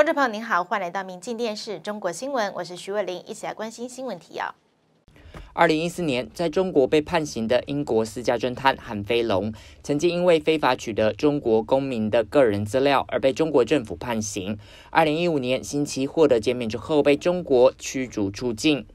观众朋友您好，欢迎来到《明进电视》中国新闻，我是徐伟玲，一起来关心新闻提要。二零一四年，在中国被判刑的英国私家侦探韩飞龙，曾经因为非法取得中国公民的个人资料而被中国政府判刑。二零一五年，星期获得减免之后，被中国驱逐出境。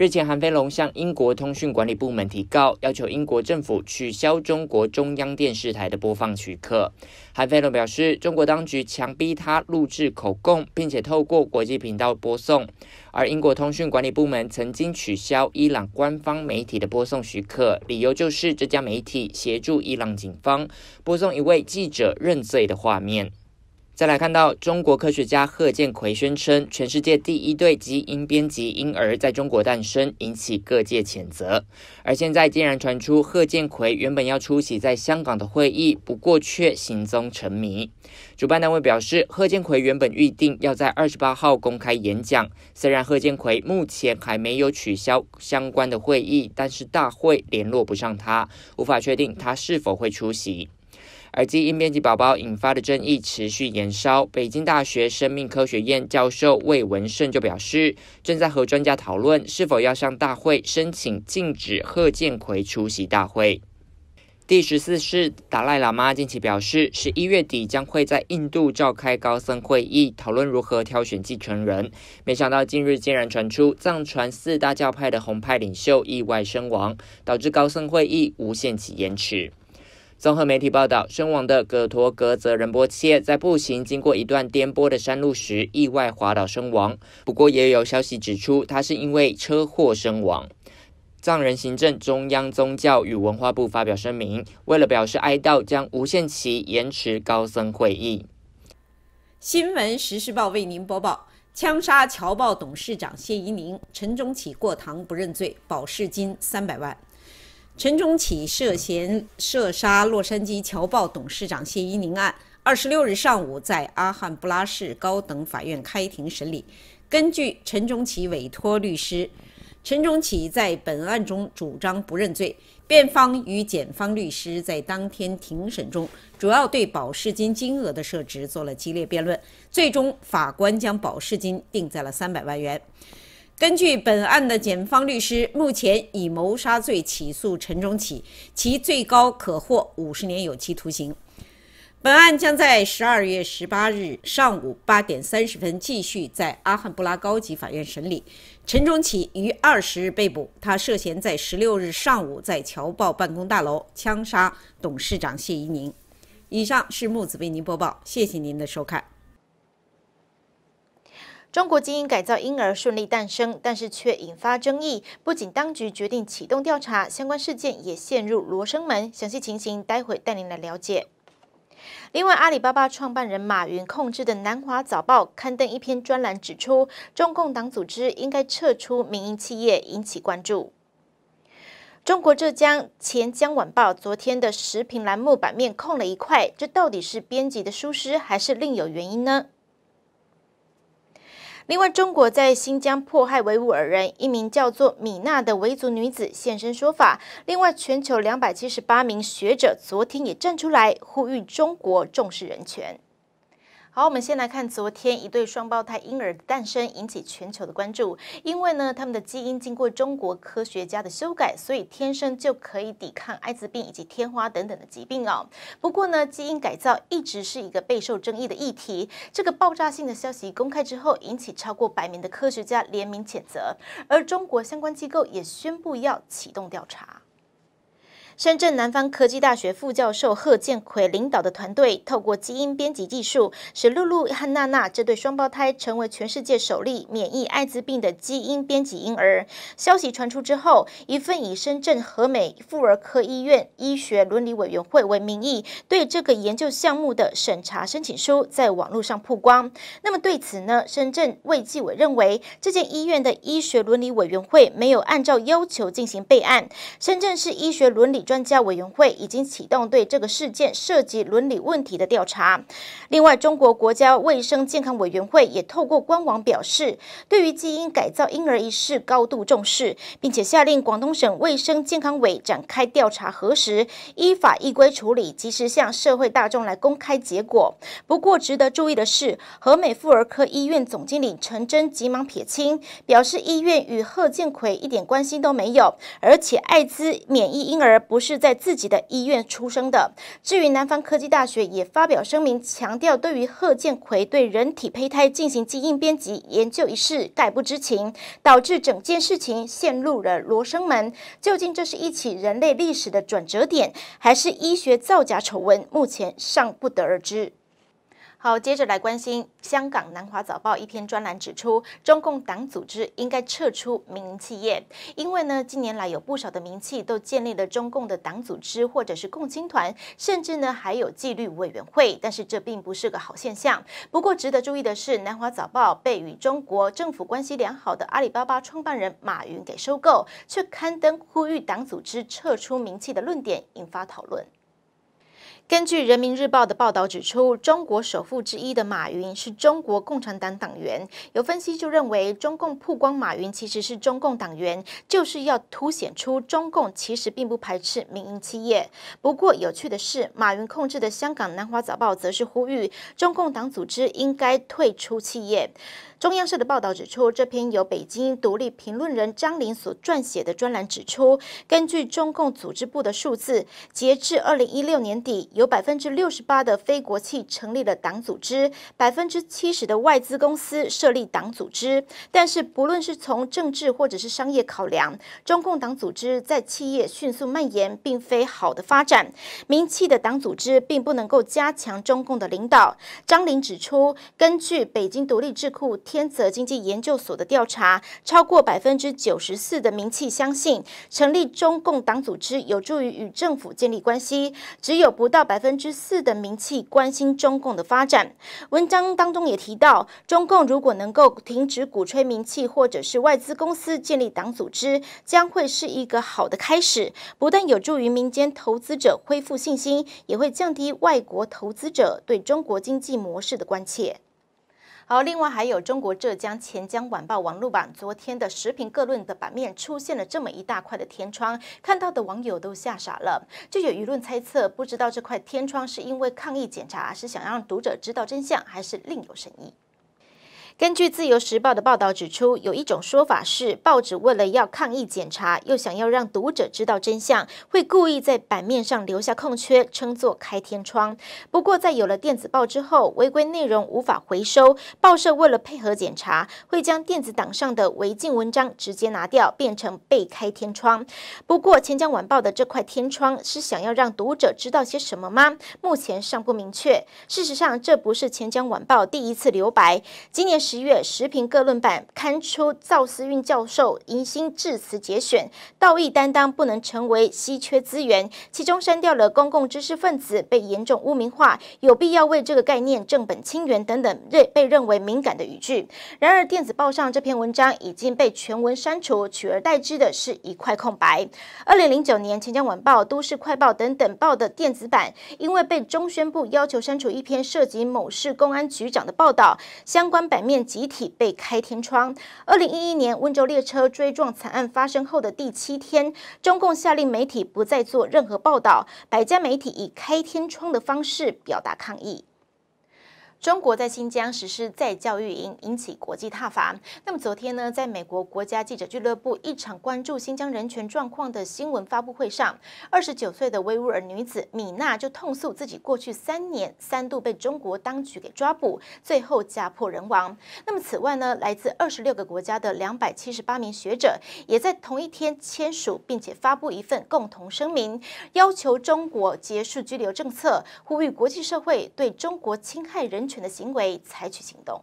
日前，韩飞龙向英国通讯管理部门提告，要求英国政府取消中国中央电视台的播放许可。韩飞龙表示，中国当局强逼他录制口供，并且透过国际频道播送。而英国通讯管理部门曾经取消伊朗官方媒体的播送许可，理由就是这家媒体协助伊朗警方播送一位记者认罪的画面。再来看到中国科学家贺建奎宣称，全世界第一对基因编辑婴儿在中国诞生，引起各界谴责。而现在竟然传出贺建奎原本要出席在香港的会议，不过却行踪成谜。主办单位表示，贺建奎原本预定要在二十八号公开演讲，虽然贺建奎目前还没有取消相关的会议，但是大会联络不上他，无法确定他是否会出席。耳机因编辑宝宝引发的争议持续延烧。北京大学生命科学院教授魏文胜就表示，正在和专家讨论是否要向大会申请禁止贺建奎出席大会。第十四世达赖喇嘛近期表示，十一月底将会在印度召开高僧会议，讨论如何挑选继承人。没想到近日竟然传出藏传四大教派的红派领袖意外身亡，导致高僧会议无限期延迟。综合媒体报道，身亡的葛托格泽仁波切在步行经过一段颠簸的山路时，意外滑倒身亡。不过，也有消息指出，他是因为车祸身亡。藏人行政中央宗教与文化部发表声明，为了表示哀悼，将无限期延迟高僧会议。新闻实事报为您播报：枪杀侨报董事长谢依宁，陈中启过堂不认罪，保释金三百万。陈忠启涉嫌射杀《洛杉矶侨报》董事长谢依宁案，二十六日上午在阿罕布拉市高等法院开庭审理。根据陈忠启委托律师，陈忠启在本案中主张不认罪。辩方与检方律师在当天庭审中，主要对保释金金额的设置做了激烈辩论。最终，法官将保释金定在了三百万元。根据本案的检方律师，目前以谋杀罪起诉陈忠启，其最高可获五十年有期徒刑。本案将在十二月十八日上午八点三十分继续在阿汉布拉高级法院审理。陈忠启于二十日被捕，他涉嫌在十六日上午在侨报办公大楼枪杀董事长谢依宁。以上是木子为您播报，谢谢您的收看。中国基因改造婴儿顺利诞生，但是却引发争议。不仅当局决定启动调查，相关事件也陷入罗生门。详细情形待会带您来了解。另外，阿里巴巴创办人马云控制的南华早报刊登一篇专栏，指出中共党组织应该撤出民营企业，引起关注。中国浙江钱江晚报昨天的时评栏目版面空了一块，这到底是编辑的疏失，还是另有原因呢？另外，中国在新疆迫害维吾尔人，一名叫做米娜的维族女子现身说法。另外，全球两百七十八名学者昨天也站出来，呼吁中国重视人权。好，我们先来看昨天一对双胞胎婴儿的诞生引起全球的关注，因为呢他们的基因经过中国科学家的修改，所以天生就可以抵抗艾滋病以及天花等等的疾病哦。不过呢，基因改造一直是一个备受争议的议题。这个爆炸性的消息公开之后，引起超过百名的科学家联名谴责，而中国相关机构也宣布要启动调查。深圳南方科技大学副教授贺建奎领导的团队，透过基因编辑技术，使露露和娜娜这对双胞胎成为全世界首例免疫艾滋病的基因编辑婴儿。消息传出之后，一份以深圳和美妇儿科医院医学伦理委员会为名义，对这个研究项目的审查申请书在网络上曝光。那么对此呢，深圳卫计委认为，这间医院的医学伦理委员会没有按照要求进行备案。深圳市医学伦理。专家委员会已经启动对这个事件涉及伦理问题的调查。另外，中国国家卫生健康委员会也透过官网表示，对于基因改造婴儿一事高度重视，并且下令广东省卫生健康委展开调查核实，依法依规处理，及时向社会大众来公开结果。不过，值得注意的是，和美妇儿科医院总经理陈真急忙撇清，表示医院与贺建奎一点关系都没有，而且艾滋免疫婴儿不。是在自己的医院出生的。至于南方科技大学也发表声明，强调对于贺建奎对人体胚胎进行基因编辑研究一事，概不知情，导致整件事情陷入了罗生门。究竟这是一起人类历史的转折点，还是医学造假丑闻？目前尚不得而知。好，接着来关心香港南华早报一篇专栏指出，中共党组织应该撤出民营企业，因为呢，近年来有不少的民企都建立了中共的党组织或者是共青团，甚至呢还有纪律委员会，但是这并不是个好现象。不过值得注意的是，南华早报被与中国政府关系良好的阿里巴巴创办人马云给收购，却刊登呼吁党组织撤出民企的论点，引发讨论。根据《人民日报》的报道指出，中国首富之一的马云是中国共产党党员。有分析就认为，中共曝光马云其实是中共党员，就是要凸显出中共其实并不排斥民营企业。不过有趣的是，马云控制的香港《南华早报》则是呼吁中共党组织应该退出企业。中央社的报道指出，这篇由北京独立评论人张林所撰写的专栏指出，根据中共组织部的数字，截至二零一六年底，有百分之六十八的非国企成立了党组织，百分之七十的外资公司设立党组织。但是，不论是从政治或者是商业考量，中共党组织在企业迅速蔓延，并非好的发展。民企的党组织并不能够加强中共的领导。张林指出，根据北京独立智库。天泽经济研究所的调查，超过百分之九十四的民企相信成立中共党组织有助于与政府建立关系。只有不到百分之四的民企关心中共的发展。文章当中也提到，中共如果能够停止鼓吹民企或者是外资公司建立党组织，将会是一个好的开始。不但有助于民间投资者恢复信心，也会降低外国投资者对中国经济模式的关切。好，另外还有中国浙江钱江晚报网络版昨天的时评各论的版面出现了这么一大块的天窗，看到的网友都吓傻了，就有舆论猜测，不知道这块天窗是因为抗议检查，是想让读者知道真相，还是另有深意。根据《自由时报》的报道指出，有一种说法是，报纸为了要抗议检查，又想要让读者知道真相，会故意在版面上留下空缺，称作“开天窗”。不过，在有了电子报之后，违规内容无法回收，报社为了配合检查，会将电子档上的违禁文章直接拿掉，变成被开天窗。不过，《钱江晚报》的这块天窗是想要让读者知道些什么吗？目前尚不明确。事实上，这不是《钱江晚报》第一次留白，今年十月，《时评各论版》刊出赵思运教授迎新致辞节选，“道义担当不能成为稀缺资源”，其中删掉了“公共知识分子被严重污名化，有必要为这个概念正本清源”等等认被认为敏感的语句。然而，电子报上这篇文章已经被全文删除，取而代之的是一块空白。二零零九年，《钱江晚报》《都市快报》等等报的电子版，因为被中宣部要求删除一篇涉及某市公安局长的报道，相关版面。集体被开天窗。二零一一年温州列车追撞惨案发生后的第七天，中共下令媒体不再做任何报道，百家媒体以开天窗的方式表达抗议。中国在新疆实施再教育营，引起国际挞伐。那么，昨天呢，在美国国家记者俱乐部一场关注新疆人权状况的新闻发布会上，二十九岁的维吾尔女子米娜就痛诉自己过去三年三度被中国当局给抓捕，最后家破人亡。那么，此外呢，来自二十六个国家的两百七十八名学者也在同一天签署并且发布一份共同声明，要求中国结束拘留政策，呼吁国际社会对中国侵害人。犬的行为，采取行动。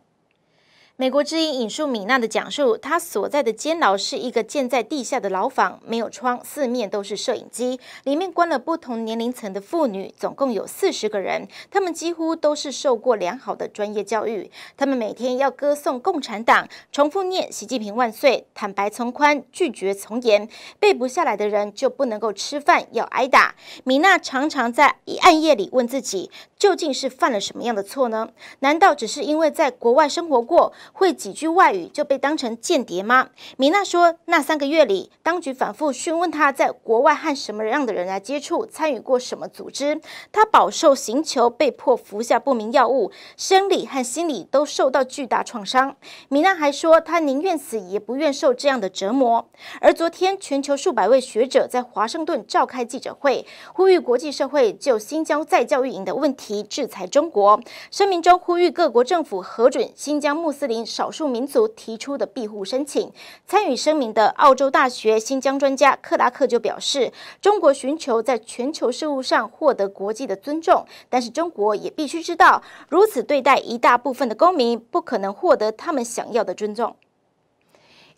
美国之音引述米娜的讲述，她所在的监牢是一个建在地下的牢房，没有窗，四面都是摄影机，里面关了不同年龄层的妇女，总共有四十个人，他们几乎都是受过良好的专业教育。他们每天要歌颂共产党，重复念“习近平万岁”，坦白从宽，拒绝从严，背不下来的人就不能够吃饭，要挨打。米娜常常在暗夜里问自己，究竟是犯了什么样的错呢？难道只是因为在国外生活过？会几句外语就被当成间谍吗？米娜说，那三个月里，当局反复询问她在国外和什么样的人来接触，参与过什么组织。她饱受刑求，被迫服下不明药物，生理和心理都受到巨大创伤。米娜还说，她宁愿死也不愿受这样的折磨。而昨天，全球数百位学者在华盛顿召开记者会，呼吁国际社会就新疆再教育营的问题制裁中国。声明中呼吁各国政府核准新疆穆斯林。少数民族提出的庇护申请。参与声明的澳洲大学新疆专家克达克就表示，中国寻求在全球事务上获得国际的尊重，但是中国也必须知道，如此对待一大部分的公民，不可能获得他们想要的尊重。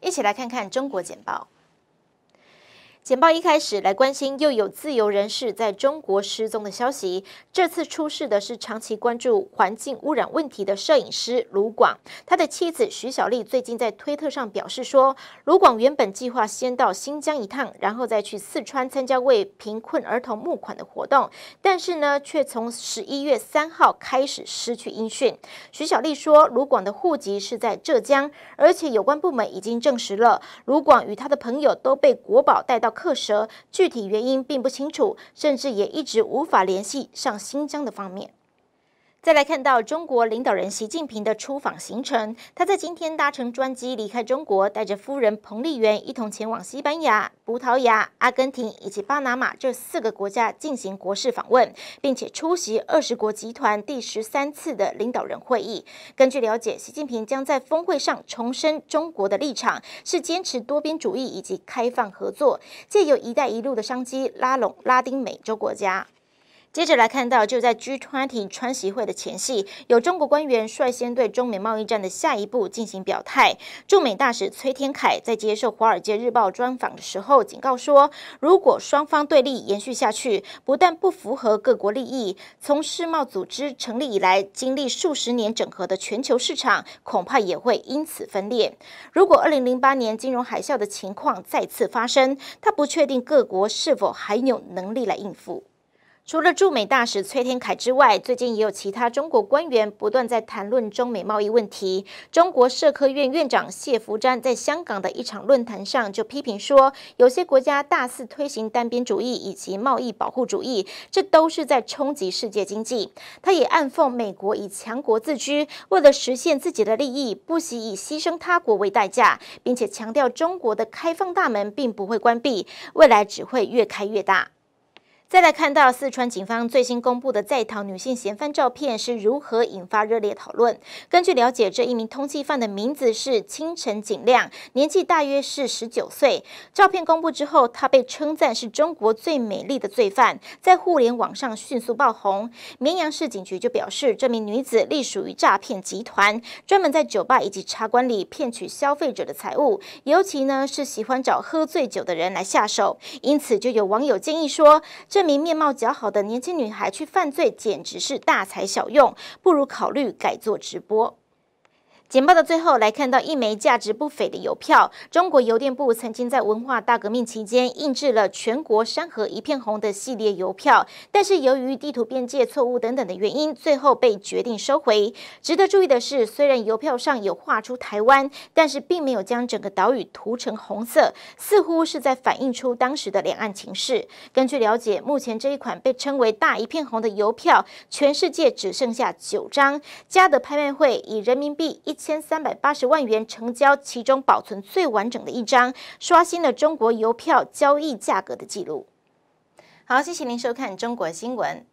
一起来看看中国简报。简报一开始来关心又有自由人士在中国失踪的消息。这次出事的是长期关注环境污染问题的摄影师卢广，他的妻子徐小丽最近在推特上表示说，卢广原本计划先到新疆一趟，然后再去四川参加为贫困儿童募款的活动，但是呢，却从十一月三号开始失去音讯。徐小丽说，卢广的户籍是在浙江，而且有关部门已经证实了，卢广与他的朋友都被国宝带到。刻舌具体原因并不清楚，甚至也一直无法联系上新疆的方面。再来看到中国领导人习近平的出访行程，他在今天搭乘专机离开中国，带着夫人彭丽媛一同前往西班牙、葡萄牙、阿根廷以及巴拿马这四个国家进行国事访问，并且出席二十国集团第十三次的领导人会议。根据了解，习近平将在峰会上重申中国的立场，是坚持多边主义以及开放合作，借由“一带一路”的商机拉拢拉丁美洲国家。接着来看到，就在 G20 川习会的前夕，有中国官员率先对中美贸易战的下一步进行表态。驻美大使崔天凯在接受《华尔街日报》专访的时候警告说：“如果双方对立延续下去，不但不符合各国利益，从世贸组织成立以来经历数十年整合的全球市场，恐怕也会因此分裂。如果二零零八年金融海啸的情况再次发生，他不确定各国是否还有能力来应付。”除了驻美大使崔天凯之外，最近也有其他中国官员不断在谈论中美贸易问题。中国社科院院长谢伏瞻在香港的一场论坛上就批评说，有些国家大肆推行单边主义以及贸易保护主义，这都是在冲击世界经济。他也暗讽美国以强国自居，为了实现自己的利益，不惜以牺牲他国为代价，并且强调中国的开放大门并不会关闭，未来只会越开越大。再来看到四川警方最新公布的在逃女性嫌犯照片是如何引发热烈讨论。根据了解，这一名通缉犯的名字是清晨景亮，年纪大约是十九岁。照片公布之后，她被称赞是中国最美丽的罪犯，在互联网上迅速爆红。绵阳市警局就表示，这名女子隶属于诈骗集团，专门在酒吧以及茶馆里骗取消费者的财物，尤其呢是喜欢找喝醉酒的人来下手。因此，就有网友建议说，这。这名面貌较好的年轻女孩去犯罪，简直是大材小用，不如考虑改做直播。简报的最后来看到一枚价值不菲的邮票。中国邮电部曾经在文化大革命期间印制了“全国山河一片红”的系列邮票，但是由于地图边界错误等等的原因，最后被决定收回。值得注意的是，虽然邮票上有画出台湾，但是并没有将整个岛屿涂成红色，似乎是在反映出当时的两岸情势。根据了解，目前这一款被称为“大一片红”的邮票，全世界只剩下九张。嘉德拍卖会以人民币一。千三百八十万元成交，其中保存最完整的一张，刷新了中国邮票交易价格的记录。好，谢谢您收看中国新闻。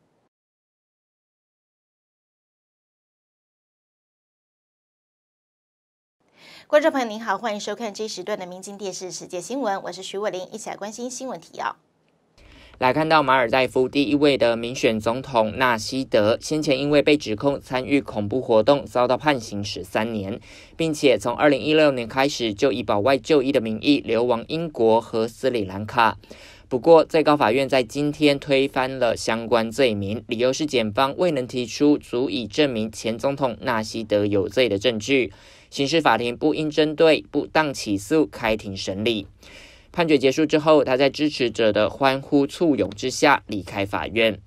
观众朋友您好，欢迎收看这一时段的《民进电视世界新闻》，我是徐伟玲，一起来关心新闻提要。来看到马尔代夫第一位的民选总统纳西德，先前因为被指控参与恐怖活动，遭到判刑十三年，并且从二零一六年开始就以保外就医的名义流亡英国和斯里兰卡。不过，最高法院在今天推翻了相关罪名，理由是检方未能提出足以证明前总统纳西德有罪的证据，刑事法庭不应针对不当起诉开庭审理。判决结束之后，他在支持者的欢呼簇拥之下离开法院。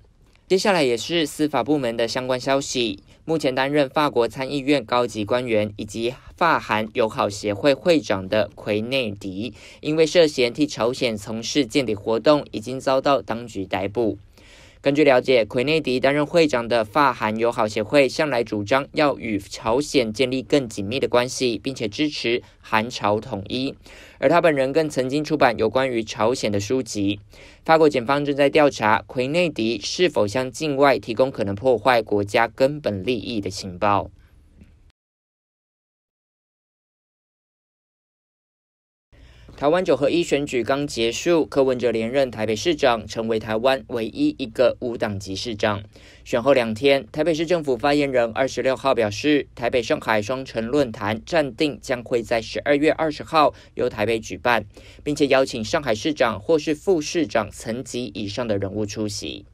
接下来也是司法部门的相关消息：，目前担任法国参议院高级官员以及法韩友好协会会长的奎内迪，因为涉嫌替朝鲜从事间谍活动，已经遭到当局逮捕。根据了解，奎内迪担任会长的法韩友好协会向来主张要与朝鲜建立更紧密的关系，并且支持韩朝统一。而他本人更曾经出版有关于朝鲜的书籍。法国警方正在调查奎内迪是否向境外提供可能破坏国家根本利益的情报。台湾九合一选举刚结束，柯文哲连任台北市长，成为台湾唯一一个无党籍市长。选后两天，台北市政府发言人二十六号表示，台北上海双城论坛暂定将会在十二月二十号由台北举办，并且邀请上海市长或是副市长层级以上的人物出席。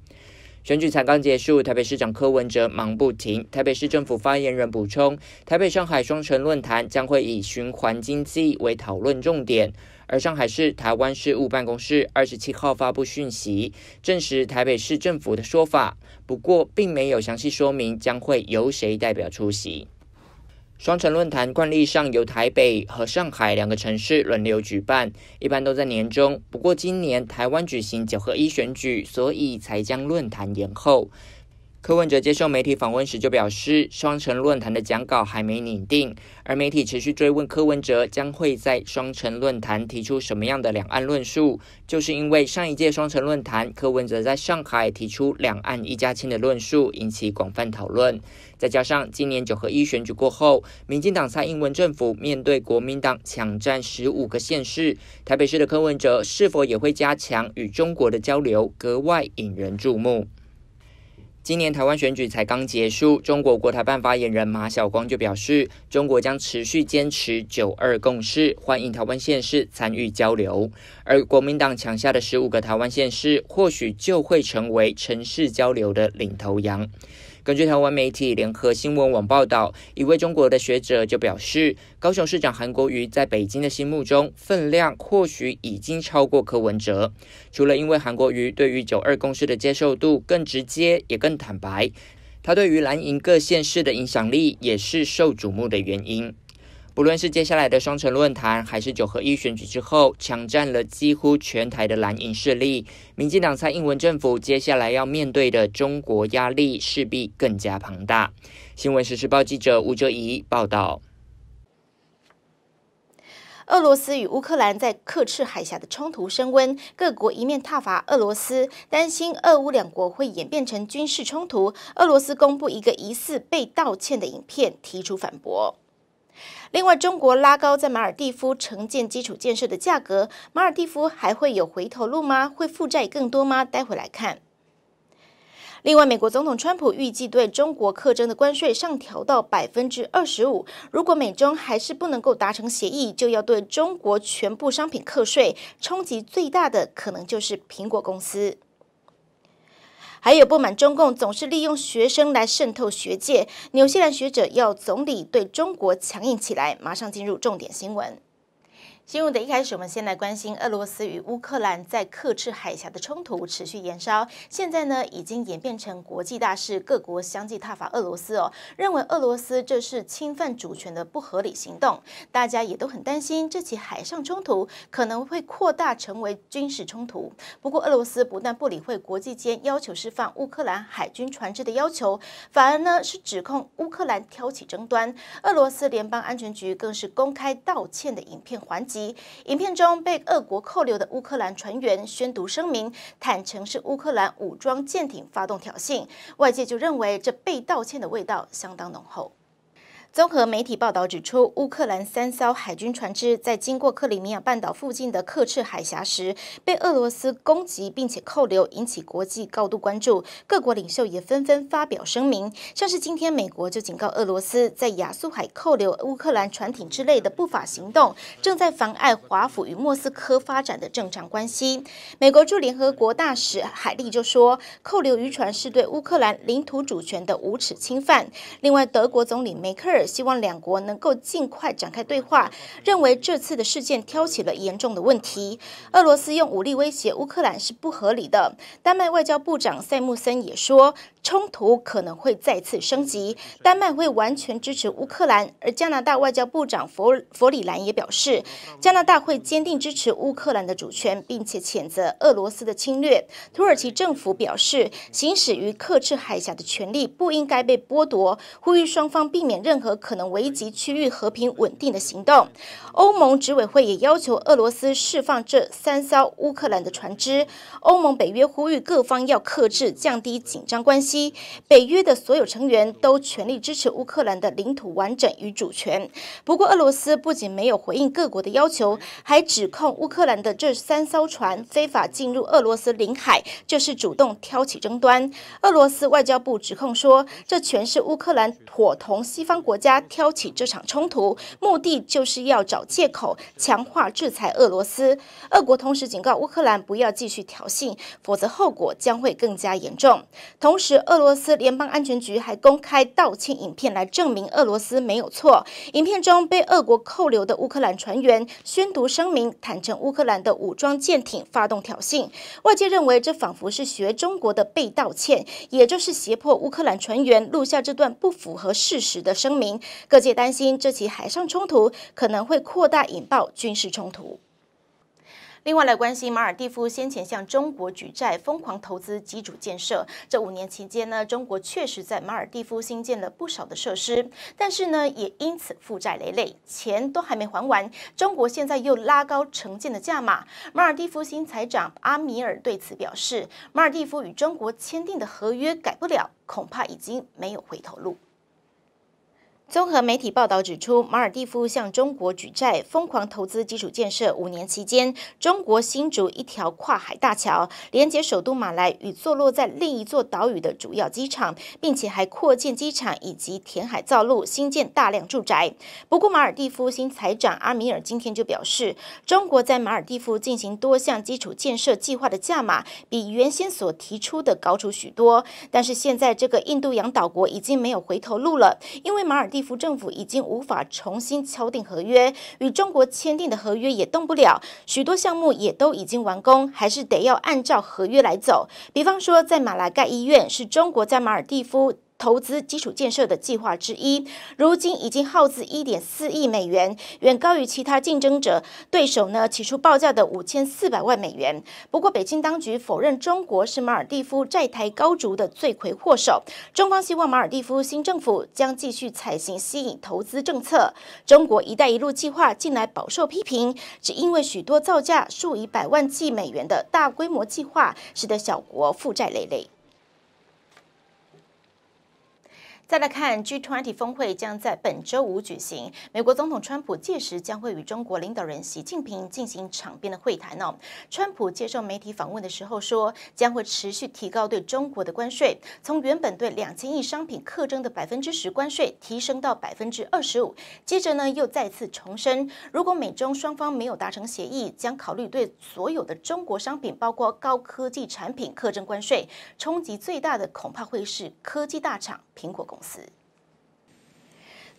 选举才刚结束，台北市长柯文哲忙不停。台北市政府发言人补充，台北上海双城论坛将会以循环经济为讨论重点。而上海市台湾事务办公室二十七号发布讯息，证实台北市政府的说法，不过并没有详细说明将会由谁代表出席。双城论坛惯例上由台北和上海两个城市轮流举办，一般都在年中，不过今年台湾举行九合一选举，所以才将论坛延后。柯文哲接受媒体访问时就表示，双城论坛的讲稿还没拟定。而媒体持续追问柯文哲将会在双城论坛提出什么样的两岸论述，就是因为上一届双城论坛，柯文哲在上海提出“两岸一家亲”的论述，引起广泛讨论。再加上今年九合一选举过后，民进党蔡英文政府面对国民党抢占十五个县市，台北市的柯文哲是否也会加强与中国的交流，格外引人注目。今年台湾选举才刚结束，中国国台办发言人马晓光就表示，中国将持续坚持“九二共识”，欢迎台湾县市参与交流。而国民党抢下的十五个台湾县市，或许就会成为城市交流的领头羊。根据台湾媒体联合新闻网报道，一位中国的学者就表示，高雄市长韩国瑜在北京的心目中分量或许已经超过柯文哲。除了因为韩国瑜对于九二共识的接受度更直接，也更坦白，他对于蓝营各县市的影响力也是受瞩目的原因。不论是接下来的双城论坛，还是九合一选举之后，抢占了几乎全台的蓝营势力，民进党蔡英文政府接下来要面对的中国压力势必更加庞大。新闻实时报记者吴哲仪报道。俄罗斯与乌克兰在克赤海峡的冲突升温，各国一面踏伐俄罗斯，担心俄乌两国会演变成军事冲突。俄罗斯公布一个疑似被道歉的影片，提出反驳。另外，中国拉高在马尔蒂夫承建基础建设的价格，马尔蒂夫还会有回头路吗？会负债更多吗？待会来看。另外，美国总统川普预计对中国课征的关税上调到百分之二十五，如果美中还是不能够达成协议，就要对中国全部商品课税，冲击最大的可能就是苹果公司。还有不满中共总是利用学生来渗透学界，纽西兰学者要总理对中国强硬起来。马上进入重点新闻。新闻的一开始，我们先来关心俄罗斯与乌克兰在克制海峡的冲突持续延烧，现在呢已经演变成国际大事，各国相继挞伐俄罗斯哦，认为俄罗斯这是侵犯主权的不合理行动，大家也都很担心这起海上冲突可能会扩大成为军事冲突。不过，俄罗斯不但不理会国际间要求释放乌克兰海军船只的要求，反而呢是指控乌克兰挑起争端，俄罗斯联邦安全局更是公开道歉的影片环节。影片中被俄国扣留的乌克兰船员宣读声明，坦诚是乌克兰武装舰艇发动挑衅，外界就认为这被道歉的味道相当浓厚。综合媒体报道指出，乌克兰三艘海军船只在经过克里米亚半岛附近的克赤海峡时，被俄罗斯攻击并且扣留，引起国际高度关注。各国领袖也纷纷发表声明，像是今天美国就警告俄罗斯，在亚速海扣留乌克兰船艇之类的不法行动，正在妨碍华府与莫斯科发展的正常关系。美国驻联合国大使海利就说，扣留渔船是对乌克兰领土主权的无耻侵犯。另外，德国总理梅克尔。希望两国能够尽快展开对话，认为这次的事件挑起了严重的问题。俄罗斯用武力威胁乌克兰是不合理的。丹麦外交部长塞穆森也说，冲突可能会再次升级。丹麦会完全支持乌克兰。而加拿大外交部长佛佛里兰也表示，加拿大会坚定支持乌克兰的主权，并且谴责俄罗斯的侵略。土耳其政府表示，行使于克制海峡的权利不应该被剥夺，呼吁双方避免任何。和可能危及区域和平稳定的行动，欧盟执委会也要求俄罗斯释放这三艘乌克兰的船只。欧盟、北约呼吁各方要克制，降低紧张关系。北约的所有成员都全力支持乌克兰的领土完整与主权。不过，俄罗斯不仅没有回应各国的要求，还指控乌克兰的这三艘船非法进入俄罗斯领海，这是主动挑起争端。俄罗斯外交部指控说，这全是乌克兰伙同西方国。国家挑起这场冲突，目的就是要找借口强化制裁俄罗斯。俄国同时警告乌克兰不要继续挑衅，否则后果将会更加严重。同时，俄罗斯联邦安全局还公开道歉影片来证明俄罗斯没有错。影片中被俄国扣留的乌克兰船员宣读声明，坦诚乌克兰的武装舰艇发动挑衅。外界认为这仿佛是学中国的被道歉，也就是胁迫乌克兰船员录下这段不符合事实的声明。各界担心这起海上冲突可能会扩大，引爆军事冲突。另外，来关心马尔蒂夫先前向中国举债，疯狂投资基础建设。这五年期间呢，中国确实在马尔蒂夫新建了不少的设施，但是呢，也因此负债累累，钱都还没还完。中国现在又拉高承建的价码。马尔蒂夫新财长阿米尔对此表示，马尔蒂夫与中国签订的合约改不了，恐怕已经没有回头路。综合媒体报道指出，马尔蒂夫向中国举债，疯狂投资基础建设。五年期间，中国新竹一条跨海大桥，连接首都马来与坐落在另一座岛屿的主要机场，并且还扩建机场以及填海造陆，新建大量住宅。不过，马尔蒂夫新财长阿米尔今天就表示，中国在马尔蒂夫进行多项基础建设计划的价码比原先所提出的高出许多。但是现在这个印度洋岛国已经没有回头路了，因为马尔地夫政府已经无法重新敲定合约，与中国签订的合约也动不了，许多项目也都已经完工，还是得要按照合约来走。比方说，在马拉盖医院，是中国在马尔地夫。投资基础建设的计划之一，如今已经耗资点四亿美元，远高于其他竞争者对手呢起初报价的五千四百万美元。不过，北京当局否认中国是马尔蒂夫债台高筑的罪魁祸首。中方希望马尔蒂夫新政府将继续采行吸引投资政策。中国“一带一路”计划近来饱受批评，只因为许多造价数以百万计美元的大规模计划，使得小国负债累累。再来看 G20 峰会将在本周五举行，美国总统川普届时将会与中国领导人习近平进行场边的会谈呢。川普接受媒体访问的时候说，将会持续提高对中国的关税，从原本对两千亿商品课征的百分之十关税提升到百分之二十五。接着呢，又再次重申，如果美中双方没有达成协议，将考虑对所有的中国商品，包括高科技产品课征关税。冲击最大的恐怕会是科技大厂苹果公。公司。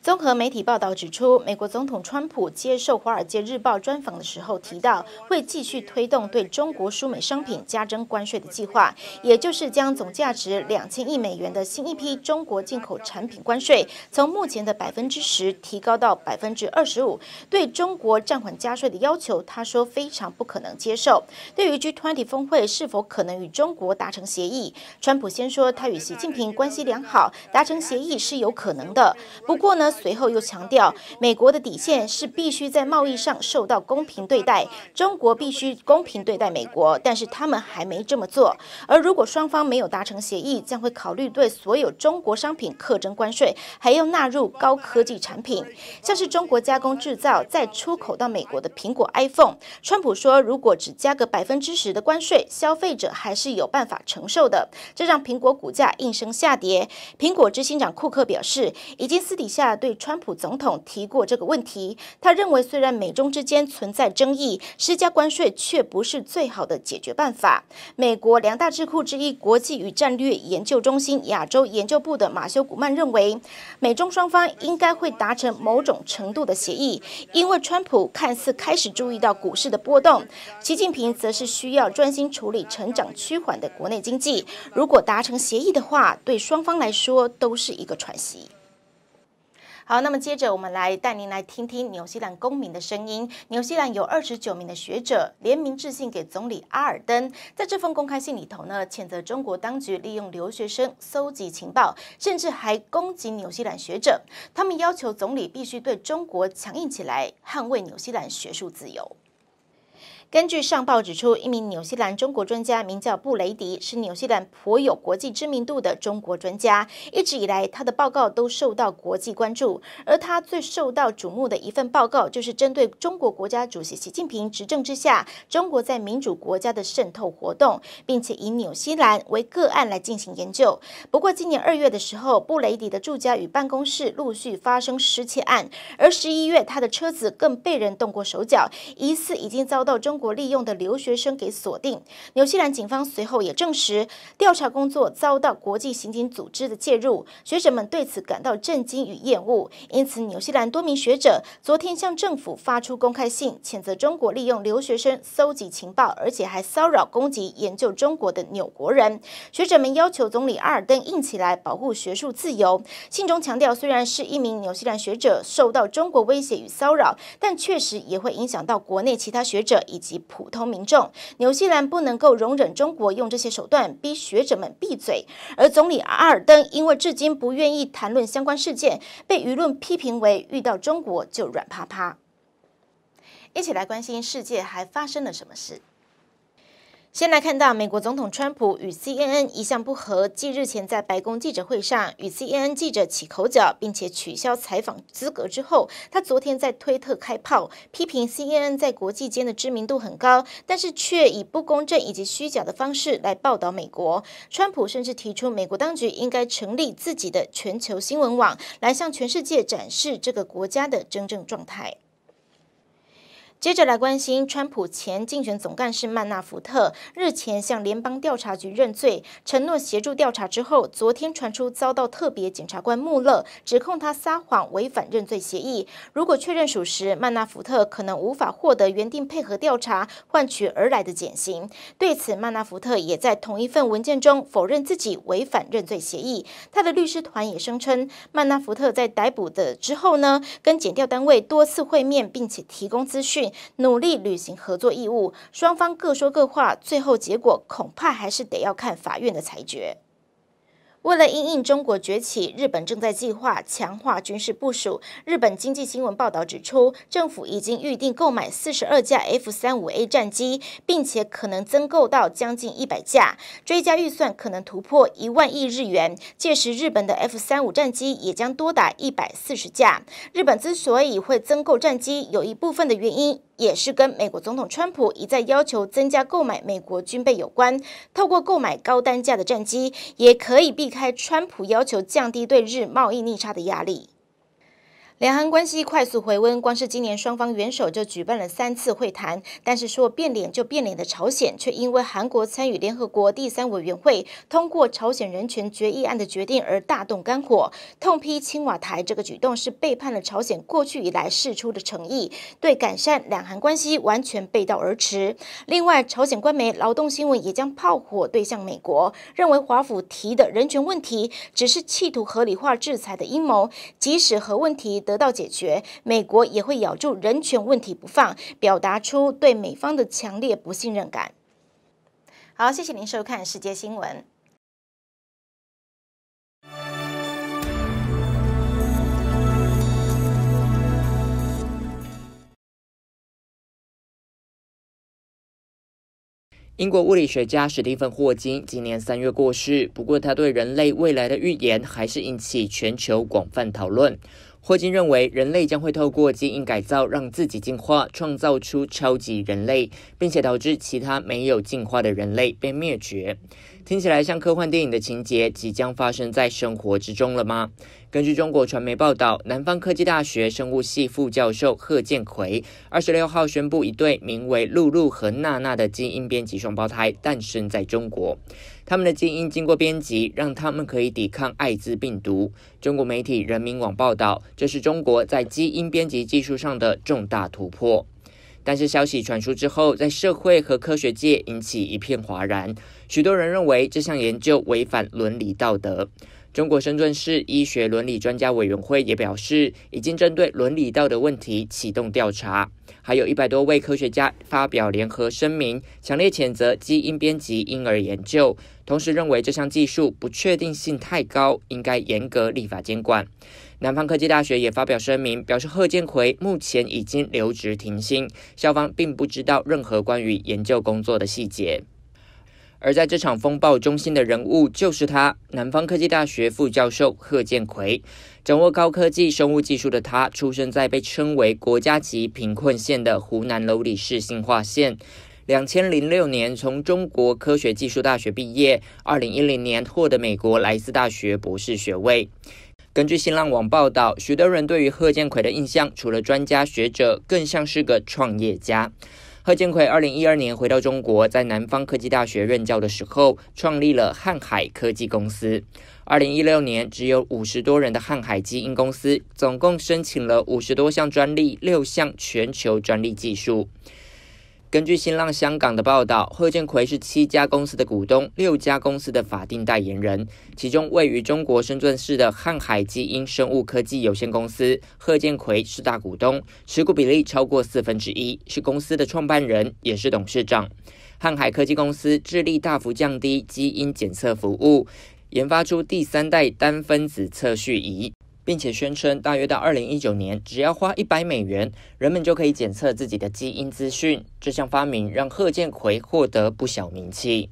综合媒体报道指出，美国总统川普接受《华尔街日报》专访的时候提到，会继续推动对中国输美商品加征关税的计划，也就是将总价值两千亿美元的新一批中国进口产品关税，从目前的百分之十提高到百分之二十五。对中国暂缓加税的要求，他说非常不可能接受。对于 G20 峰会是否可能与中国达成协议，川普先说他与习近平关系良好，达成协议是有可能的。不过呢？随后又强调，美国的底线是必须在贸易上受到公平对待，中国必须公平对待美国，但是他们还没这么做。而如果双方没有达成协议，将会考虑对所有中国商品课征关税，还要纳入高科技产品，像是中国加工制造再出口到美国的苹果 iPhone。川普说，如果只加个百分之十的关税，消费者还是有办法承受的。这让苹果股价应声下跌。苹果执行长库克表示，已经私底下。对川普总统提过这个问题，他认为虽然美中之间存在争议，施加关税却不是最好的解决办法。美国两大智库之一国际与战略研究中心亚洲研究部的马修古曼认为，美中双方应该会达成某种程度的协议，因为川普看似开始注意到股市的波动，习近平则是需要专心处理成长趋缓的国内经济。如果达成协议的话，对双方来说都是一个喘息。好，那么接着我们来带您来听听纽西兰公民的声音。纽西兰有二十九名的学者联名致信给总理阿尔登，在这封公开信里头呢，谴责中国当局利用留学生搜集情报，甚至还攻击纽西兰学者。他们要求总理必须对中国强硬起来，捍卫纽西兰学术自由。根据上报指出，一名纽西兰中国专家名叫布雷迪，是纽西兰颇有国际知名度的中国专家。一直以来，他的报告都受到国际关注，而他最受到瞩目的一份报告，就是针对中国国家主席习近平执政之下，中国在民主国家的渗透活动，并且以纽西兰为个案来进行研究。不过，今年二月的时候，布雷迪的住家与办公室陆续发生失窃案，而十一月他的车子更被人动过手脚，疑似已经遭到中。国利用的留学生给锁定，纽西兰警方随后也证实调查工作遭到国际刑警组织的介入。学者们对此感到震惊与厌恶，因此，纽西兰多名学者昨天向政府发出公开信，谴责中国利用留学生搜集情报，而且还骚扰攻击研究中国的纽国人。学者们要求总理阿尔登硬起来，保护学术自由。信中强调，虽然是一名纽西兰学者受到中国威胁与骚扰，但确实也会影响到国内其他学者以。及普通民众，纽西兰不能够容忍中国用这些手段逼学者们闭嘴，而总理阿尔登因为至今不愿意谈论相关事件，被舆论批评为遇到中国就软趴趴。一起来关心世界还发生了什么事。先来看到美国总统川普与 CNN 一向不和，继日前在白宫记者会上与 CNN 记者起口角，并且取消采访资格之后，他昨天在推特开炮，批评 CNN 在国际间的知名度很高，但是却以不公正以及虚假的方式来报道美国。川普甚至提出，美国当局应该成立自己的全球新闻网，来向全世界展示这个国家的真正状态。接着来关心，川普前竞选总干事曼纳福特日前向联邦调查局认罪，承诺协助调查。之后，昨天传出遭到特别检察官穆勒指控他撒谎，违反认罪协议。如果确认属实，曼纳福特可能无法获得原定配合调查换取而来的减刑。对此，曼纳福特也在同一份文件中否认自己违反认罪协议。他的律师团也声称，曼纳福特在逮捕的之后呢，跟检调单位多次会面，并且提供资讯。努力履行合作义务，双方各说各话，最后结果恐怕还是得要看法院的裁决。为了应应中国崛起，日本正在计划强化军事部署。日本经济新闻报道指出，政府已经预定购买四十二架 F 三五 A 战机，并且可能增购到将近一百架，追加预算可能突破一万亿日元。届时，日本的 F 三五战机也将多达一百四十架。日本之所以会增购战机，有一部分的原因。也是跟美国总统川普一再要求增加购买美国军备有关。透过购买高单价的战机，也可以避开川普要求降低对日贸易逆差的压力。两韩关系快速回温，光是今年双方元首就举办了三次会谈。但是说变脸就变脸的朝鲜，却因为韩国参与联合国第三委员会通过朝鲜人权决议案的决定而大动肝火，痛批青瓦台这个举动是背叛了朝鲜过去以来释出的诚意，对改善两韩关系完全背道而驰。另外，朝鲜官媒《劳动新闻》也将炮火对向美国，认为华府提的人权问题只是企图合理化制裁的阴谋，即使核问题。得到解决，美国也会咬住人权问题不放，表达出对美方的强烈不信任感。好，谢谢您收看《世界新闻》。英国物理学家史蒂芬·霍金今年三月过世，不过他对人类未来的预言还是引起全球广泛讨论。霍金认为，人类将会透过基因改造让自己进化，创造出超级人类，并且导致其他没有进化的人类被灭绝。听起来像科幻电影的情节，即将发生在生活之中了吗？根据中国传媒报道，南方科技大学生物系副教授贺建奎二十六号宣布，一对名为露露和娜娜的基因编辑双胞胎诞生在中国。他们的基因经过编辑，让他们可以抵抗艾滋病毒。中国媒体《人民网》报道，这是中国在基因编辑技术上的重大突破。但是消息传出之后，在社会和科学界引起一片哗然，许多人认为这项研究违反伦理道德。中国深圳市医学伦理专家委员会也表示，已经针对伦理道德问题启动调查。还有一百多位科学家发表联合声明，强烈谴责基因编辑婴儿研究，同时认为这项技术不确定性太高，应该严格立法监管。南方科技大学也发表声明，表示贺建奎目前已经留职停薪，校方并不知道任何关于研究工作的细节。而在这场风暴中心的人物就是他，南方科技大学副教授贺建奎。掌握高科技生物技术的他，出生在被称为国家级贫困县的湖南娄底市新化县。两千零六年从中国科学技术大学毕业，二零一零年获得美国莱斯大学博士学位。根据新浪网报道，许多人对于贺建奎的印象，除了专家学者，更像是个创业家。贺建奎二零一二年回到中国，在南方科技大学任教的时候，创立了瀚海科技公司。二零一六年，只有五十多人的瀚海基因公司，总共申请了五十多项专利，六项全球专利技术。根据新浪香港的报道，贺建奎是七家公司的股东，六家公司的法定代言人。其中，位于中国深圳市的瀚海基因生物科技有限公司，贺建奎是大股东，持股比例超过四分之一，是公司的创办人，也是董事长。瀚海科技公司致力大幅降低基因检测服务，研发出第三代单分子测序仪。并且宣称，大约到二零一九年，只要花一百美元，人们就可以检测自己的基因资讯。这项发明让贺建奎获得不小名气。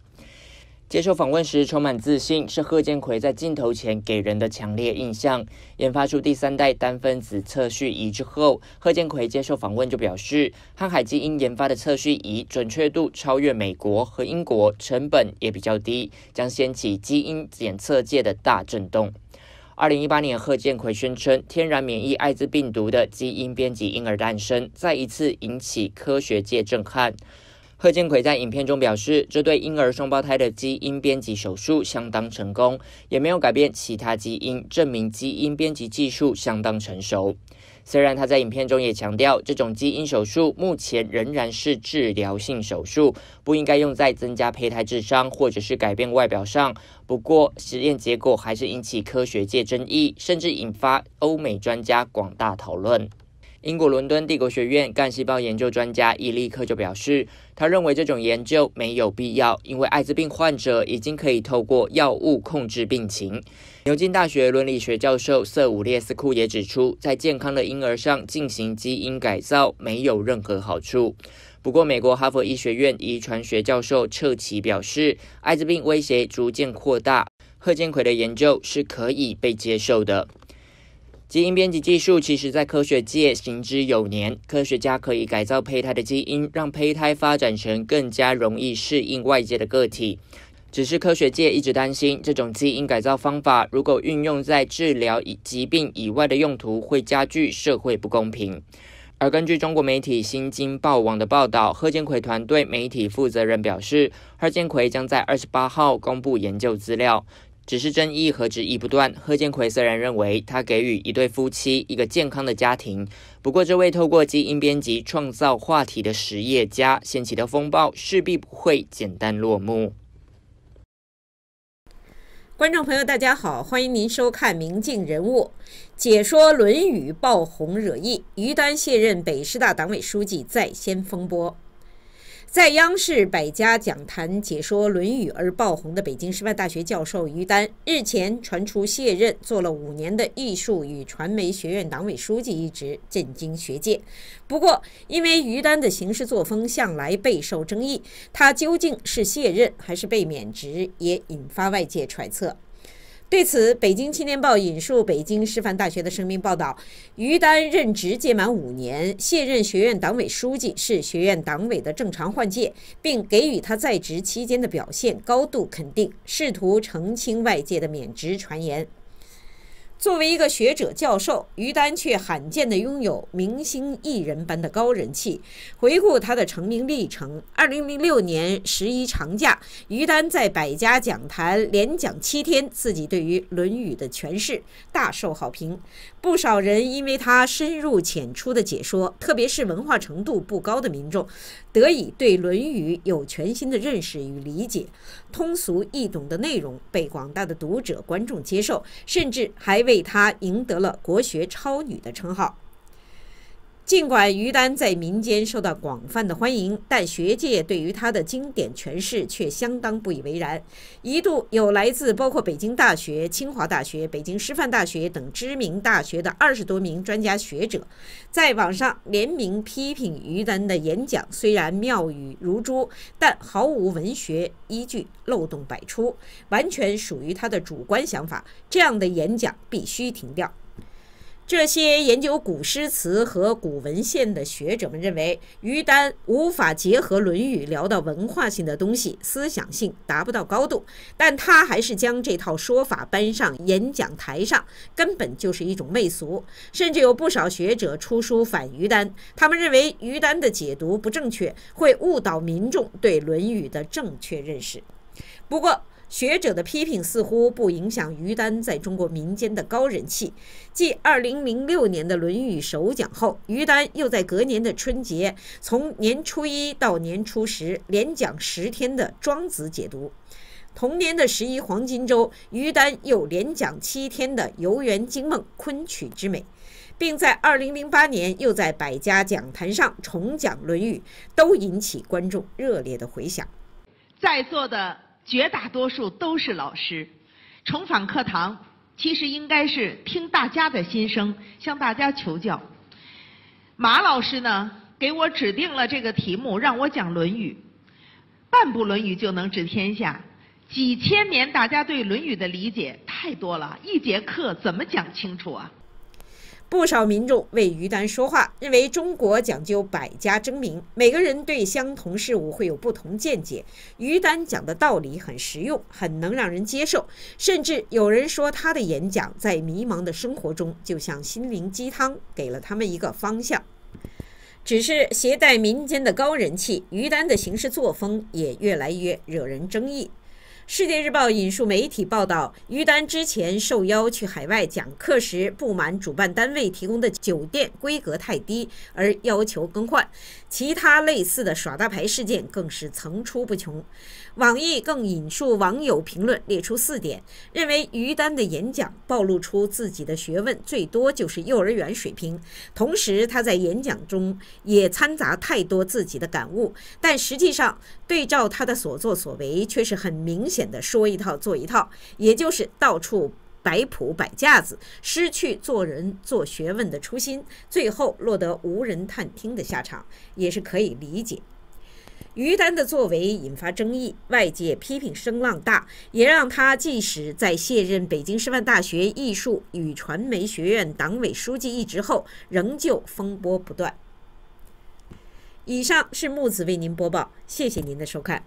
接受访问时充满自信，是贺建奎在镜头前给人的强烈印象。研发出第三代单分子测序仪之后，贺建奎接受访问就表示，瀚海基因研发的测序仪准确度超越美国和英国，成本也比较低，将掀起基因检测界的大震动。二零一八年，贺建奎宣称天然免疫艾滋病毒的基因编辑婴儿诞生，再一次引起科学界震撼。贺建奎在影片中表示，这对婴儿双胞胎的基因编辑手术相当成功，也没有改变其他基因，证明基因编辑技术相当成熟。虽然他在影片中也强调，这种基因手术目前仍然是治疗性手术，不应该用在增加胚胎智商或者是改变外表上。不过，实验结果还是引起科学界争议，甚至引发欧美专家广大讨论。英国伦敦帝国学院干细胞研究专家伊利克就表示，他认为这种研究没有必要，因为艾滋病患者已经可以透过药物控制病情。牛津大学伦理学教授瑟武列斯库也指出，在健康的婴儿上进行基因改造没有任何好处。不过，美国哈佛医学院遗传学教授彻奇表示，艾滋病威胁逐渐扩大，贺建奎的研究是可以被接受的。基因编辑技术其实，在科学界行之有年，科学家可以改造胚胎的基因，让胚胎发展成更加容易适应外界的个体。只是科学界一直担心，这种基因改造方法如果运用在治疗以疾病以外的用途，会加剧社会不公平。而根据中国媒体《新京报网》的报道，贺建奎团队媒体负责人表示，贺建奎将在二十八号公布研究资料。只是争议和质疑不断。贺建奎虽然认为他给予一对夫妻一个健康的家庭，不过这位透过基因编辑创造话题的实业家掀起的风暴，势必不会简单落幕。观众朋友，大家好，欢迎您收看《明镜人物》解说《论语》爆红惹议，于丹卸任北师大党委书记再掀风波。在央视《百家讲坛》解说《论语》而爆红的北京师范大学教授于丹，日前传出卸任，做了五年的艺术与传媒学院党委书记一职，震惊学界。不过，因为于丹的行事作风向来备受争议，他究竟是卸任还是被免职，也引发外界揣测。对此，《北京青年报》引述北京师范大学的声明报道：于丹任职届满五年，卸任学院党委书记是学院党委的正常换届，并给予他在职期间的表现高度肯定，试图澄清外界的免职传言。作为一个学者教授，于丹却罕见地拥有明星艺人般的高人气。回顾他的成名历程，二零零六年十一长假，于丹在百家讲坛连讲七天自己对于《论语》的诠释，大受好评。不少人因为他深入浅出的解说，特别是文化程度不高的民众，得以对《论语》有全新的认识与理解。通俗易懂的内容被广大的读者观众接受，甚至还为他赢得了“国学超女”的称号。尽管于丹在民间受到广泛的欢迎，但学界对于她的经典诠释却相当不以为然。一度有来自包括北京大学、清华大学、北京师范大学等知名大学的二十多名专家学者，在网上联名批评于丹的演讲。虽然妙语如珠，但毫无文学依据，漏洞百出，完全属于他的主观想法。这样的演讲必须停掉。这些研究古诗词和古文献的学者们认为，于丹无法结合《论语》聊到文化性的东西，思想性达不到高度。但他还是将这套说法搬上演讲台上，根本就是一种媚俗。甚至有不少学者出书反于丹，他们认为于丹的解读不正确，会误导民众对《论语》的正确认识。不过，学者的批评似乎不影响于丹在中国民间的高人气。继二零零六年的《论语》首讲后，于丹又在隔年的春节，从年初一到年初十连讲十天的《庄子》解读。同年的十一黄金周，于丹又连讲七天的《游园惊梦》昆曲之美，并在二零零八年又在百家讲坛上重讲《论语》，都引起观众热烈的回响。在座的。绝大多数都是老师，重返课堂，其实应该是听大家的心声，向大家求教。马老师呢，给我指定了这个题目，让我讲《论语》，半部《论语》就能治天下。几千年大家对《论语》的理解太多了，一节课怎么讲清楚啊？不少民众为于丹说话，认为中国讲究百家争鸣，每个人对相同事物会有不同见解。于丹讲的道理很实用，很能让人接受，甚至有人说他的演讲在迷茫的生活中就像心灵鸡汤，给了他们一个方向。只是携带民间的高人气，于丹的行事作风也越来越惹人争议。《世界日报》引述媒体报道，于丹之前受邀去海外讲课时，不满主办单位提供的酒店规格太低，而要求更换。其他类似的耍大牌事件更是层出不穷。网易更引述网友评论，列出四点，认为于丹的演讲暴露出自己的学问最多就是幼儿园水平。同时，他在演讲中也掺杂太多自己的感悟，但实际上对照他的所作所为，却是很明显的说一套做一套，也就是到处摆谱、摆架子，失去做人、做学问的初心，最后落得无人探听的下场，也是可以理解。于丹的作为引发争议，外界批评声浪大，也让他即使在卸任北京师范大学艺术与传媒学院党委书记一职后，仍旧风波不断。以上是木子为您播报，谢谢您的收看。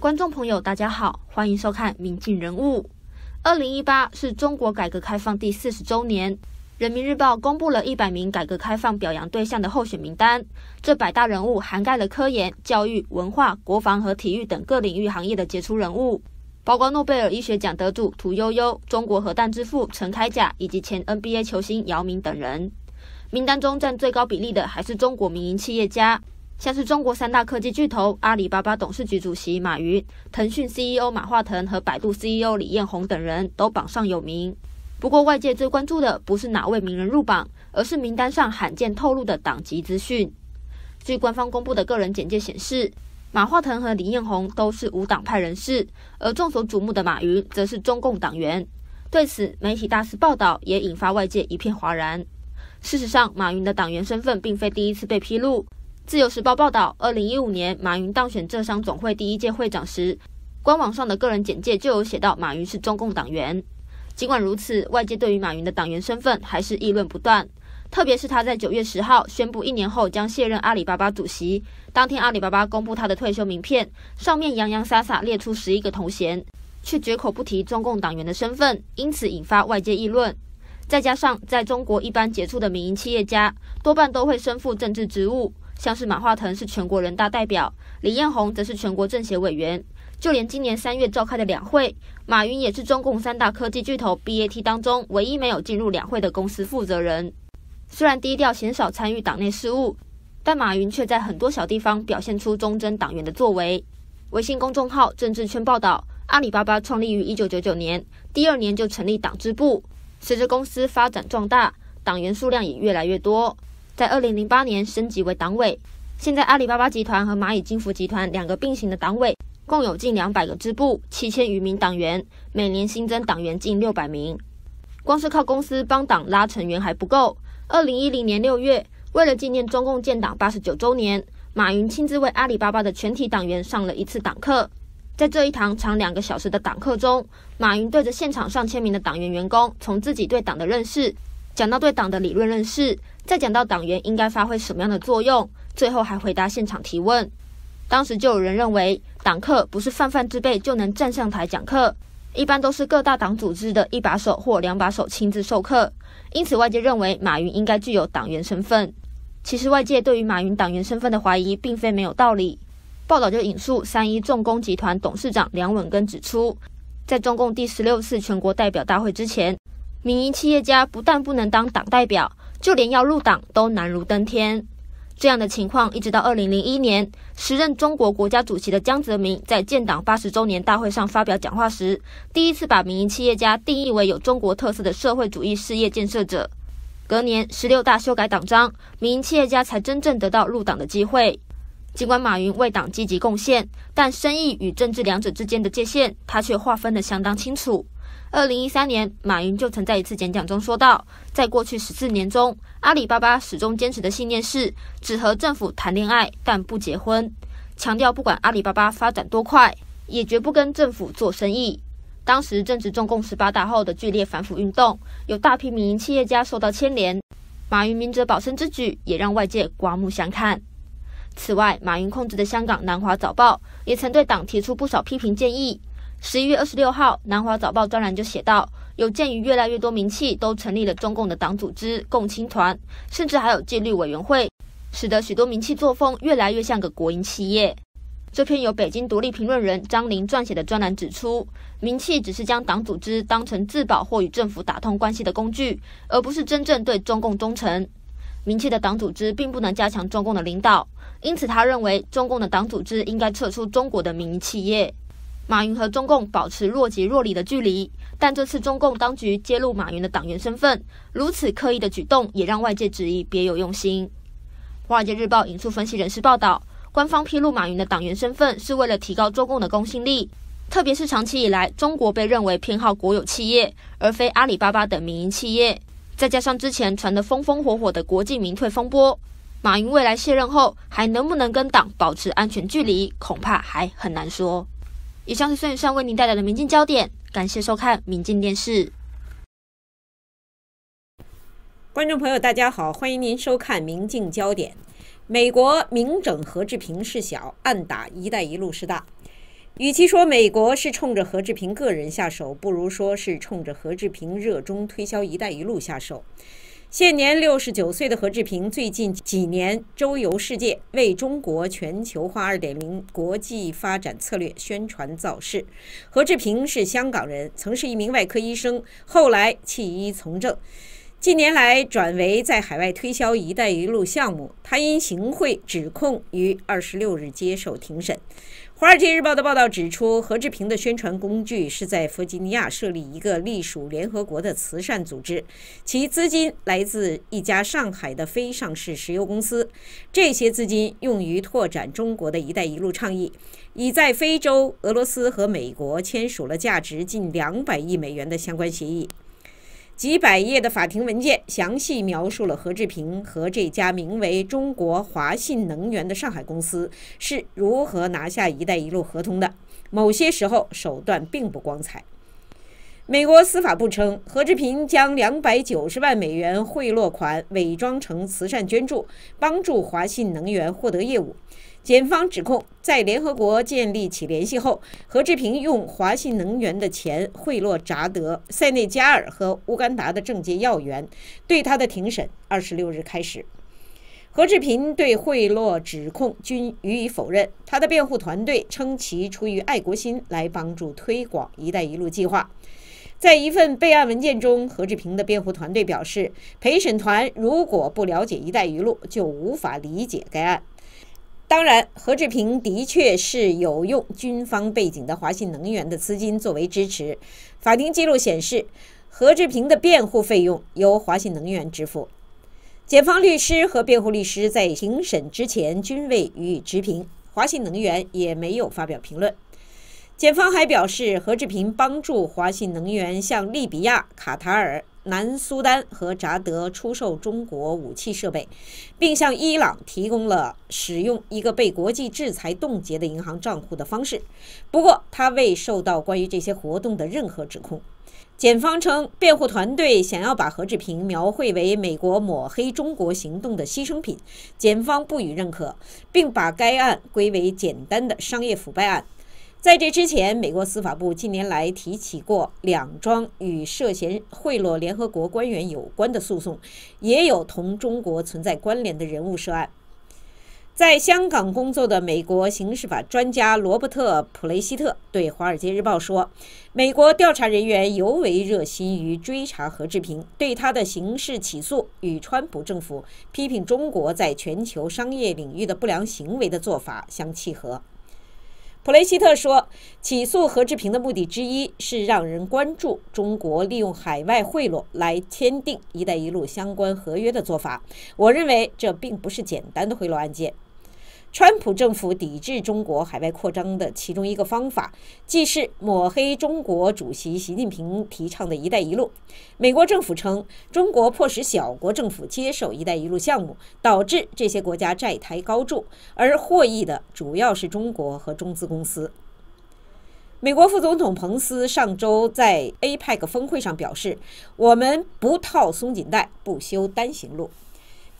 观众朋友，大家好，欢迎收看《民进人物》。二零一八是中国改革开放第四十周年，《人民日报》公布了一百名改革开放表扬对象的候选名单。这百大人物涵盖了科研、教育、文化、国防和体育等各领域行业的杰出人物，包括诺贝尔医学奖得主屠呦呦、中国核弹之父陈开甲以及前 NBA 球星姚明等人。名单中占最高比例的还是中国民营企业家。像是中国三大科技巨头阿里巴巴董事局主席马云、腾讯 CEO 马化腾和百度 CEO 李彦宏等人都榜上有名。不过，外界最关注的不是哪位名人入榜，而是名单上罕见透露的党籍资讯。据官方公布的个人简介显示，马化腾和李彦宏都是无党派人士，而众所瞩目的马云则是中共党员。对此，媒体大肆报道也引发外界一片哗然。事实上，马云的党员身份并非第一次被披露。自由时报报道，二零一五年马云当选浙商总会第一届会长时，官网上的个人简介就有写到马云是中共党员。尽管如此，外界对于马云的党员身份还是议论不断。特别是他在九月十号宣布一年后将卸任阿里巴巴主席，当天阿里巴巴公布他的退休名片，上面洋洋洒洒列出十一个头衔，却绝口不提中共党员的身份，因此引发外界议论。再加上在中国，一般杰出的民营企业家多半都会身负政治职务。像是马化腾是全国人大代表，李彦宏则是全国政协委员。就连今年三月召开的两会，马云也是中共三大科技巨头 BAT 当中唯一没有进入两会的公司负责人。虽然低调，鲜少参与党内事务，但马云却在很多小地方表现出忠贞党员的作为。微信公众号政治圈报道，阿里巴巴创立于一九九九年，第二年就成立党支部。随着公司发展壮大，党员数量也越来越多。在二零零八年升级为党委，现在阿里巴巴集团和蚂蚁金服集团两个并行的党委，共有近两百个支部，七千余名党员，每年新增党员近六百名。光是靠公司帮党拉成员还不够。二零一零年六月，为了纪念中共建党八十九周年，马云亲自为阿里巴巴的全体党员上了一次党课。在这一堂长两个小时的党课中，马云对着现场上千名的党员员工，从自己对党的认识，讲到对党的理论认识。再讲到党员应该发挥什么样的作用，最后还回答现场提问。当时就有人认为，党课不是泛泛之辈就能站上台讲课，一般都是各大党组织的一把手或两把手亲自授课。因此，外界认为马云应该具有党员身份。其实，外界对于马云党员身份的怀疑并非没有道理。报道就引述三一重工集团董事长梁稳根指出，在中共第十六次全国代表大会之前，民营企业家不但不能当党代表。就连要入党都难如登天，这样的情况一直到二零零一年，时任中国国家主席的江泽民在建党八十周年大会上发表讲话时，第一次把民营企业家定义为有中国特色的社会主义事业建设者。隔年十六大修改党章，民营企业家才真正得到入党的机会。尽管马云为党积极贡献，但生意与政治两者之间的界限，他却划分得相当清楚。二零一三年，马云就曾在一次演讲中说道，在过去十四年中，阿里巴巴始终坚持的信念是只和政府谈恋爱，但不结婚。强调不管阿里巴巴发展多快，也绝不跟政府做生意。当时正值中共十八大后的剧烈反腐运动，有大批民营企业家受到牵连，马云明哲保身之举也让外界刮目相看。此外，马云控制的香港南华早报也曾对党提出不少批评建议。十一月二十六号，《南华早报》专栏就写道：“有鉴于越来越多名气都成立了中共的党组织、共青团，甚至还有纪律委员会，使得许多名气作风越来越像个国营企业。”这篇由北京独立评论人张林撰写的专栏指出，名气只是将党组织当成自保或与政府打通关系的工具，而不是真正对中共忠诚。名气的党组织并不能加强中共的领导，因此他认为，中共的党组织应该撤出中国的民营企业。马云和中共保持若即若离的距离，但这次中共当局揭露马云的党员身份，如此刻意的举动也让外界质疑别有用心。《华尔街日报》引述分析人士报道，官方披露马云的党员身份是为了提高中共的公信力，特别是长期以来中国被认为偏好国有企业而非阿里巴巴等民营企业。再加上之前传得风风火火的国际民退风波，马云未来卸任后还能不能跟党保持安全距离，恐怕还很难说。以上是孙云山为您带来的《民进焦点》，感谢收看《民进电视》。观众朋友，大家好，欢迎您收看《民进焦点》。美国明整何志平是小，暗打“一带一路”是大。与其说美国是冲着何志平个人下手，不如说是冲着何志平热衷推销“一带一路”下手。现年六十九岁的何志平，最近几年周游世界，为中国全球化二点零国际发展策略宣传造势。何志平是香港人，曾是一名外科医生，后来弃医从政。近年来转为在海外推销“一带一路”项目。他因行贿指控于二十六日接受庭审。《华尔街日报》的报道指出，何志平的宣传工具是在弗吉尼亚设立一个隶属联合国的慈善组织，其资金来自一家上海的非上市石油公司。这些资金用于拓展中国的一带一路倡议，已在非洲、俄罗斯和美国签署了价值近两百亿美元的相关协议。几百页的法庭文件详细描述了何志平和这家名为中国华信能源的上海公司是如何拿下“一带一路”合同的。某些时候手段并不光彩。美国司法部称，何志平将两百九十万美元贿赂款伪装成慈善捐助，帮助华信能源获得业务。检方指控，在联合国建立起联系后，何志平用华信能源的钱贿赂扎德、塞内加尔和乌干达的政界要员。对他的庭审，二十六日开始。何志平对贿赂指控均予以否认。他的辩护团队称，其出于爱国心来帮助推广“一带一路”计划。在一份备案文件中，何志平的辩护团队表示，陪审团如果不了解“一带一路”，就无法理解该案。当然，何志平的确是有用军方背景的华信能源的资金作为支持。法庭记录显示，何志平的辩护费用由华信能源支付。检方律师和辩护律师在庭审之前均未予以持平，华信能源也没有发表评论。检方还表示，何志平帮助华信能源向利比亚、卡塔尔。南苏丹和扎德出售中国武器设备，并向伊朗提供了使用一个被国际制裁冻结的银行账户的方式。不过，他未受到关于这些活动的任何指控。检方称，辩护团队想要把何志平描绘为美国抹黑中国行动的牺牲品，检方不予认可，并把该案归为简单的商业腐败案。在这之前，美国司法部近年来提起过两桩与涉嫌贿赂联合国官员有关的诉讼，也有同中国存在关联的人物涉案。在香港工作的美国刑事法专家罗伯特·普雷希特对《华尔街日报》说：“美国调查人员尤为热心于追查何志平，对他的刑事起诉与川普政府批评中国在全球商业领域的不良行为的做法相契合。”普雷希特说：“起诉何志平的目的之一是让人关注中国利用海外贿赂来签订‘一带一路’相关合约的做法。我认为这并不是简单的贿赂案件。”川普政府抵制中国海外扩张的其中一个方法，既是抹黑中国主席习近平提倡的一带一路。美国政府称，中国迫使小国政府接受一带一路项目，导致这些国家债台高筑，而获益的主要是中国和中资公司。美国副总统彭斯上周在 APEC 峰会上表示：“我们不套松紧带，不修单行路。”